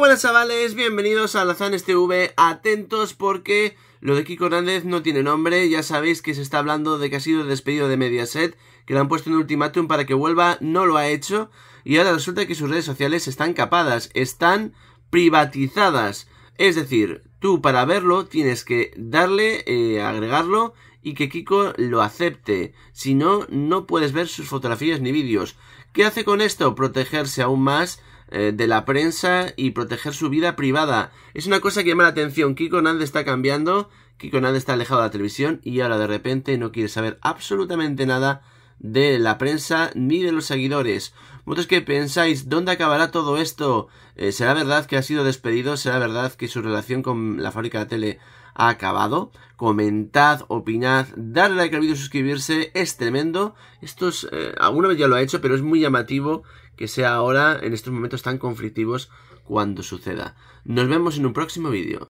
buenas chavales, bienvenidos a Lazanes TV, atentos porque lo de Kiko Hernández no tiene nombre, ya sabéis que se está hablando de que ha sido despedido de Mediaset, que le han puesto un ultimátum para que vuelva, no lo ha hecho, y ahora resulta que sus redes sociales están capadas, están privatizadas, es decir, tú para verlo tienes que darle, eh, agregarlo y que Kiko lo acepte, si no, no puedes ver sus fotografías ni vídeos. ¿Qué hace con esto? Protegerse aún más eh, de la prensa y proteger su vida privada. Es una cosa que llama la atención. Kiko Nande está cambiando, Kiko Nande está alejado de la televisión y ahora de repente no quiere saber absolutamente nada de la prensa ni de los seguidores. Vosotros que pensáis, ¿dónde acabará todo esto? Eh, ¿Será verdad que ha sido despedido? ¿Será verdad que su relación con la fábrica de tele ha acabado? Comentad, opinad, darle like al vídeo, suscribirse, es tremendo. Esto es, eh, alguna vez ya lo ha hecho, pero es muy llamativo que sea ahora, en estos momentos tan conflictivos, cuando suceda. Nos vemos en un próximo vídeo.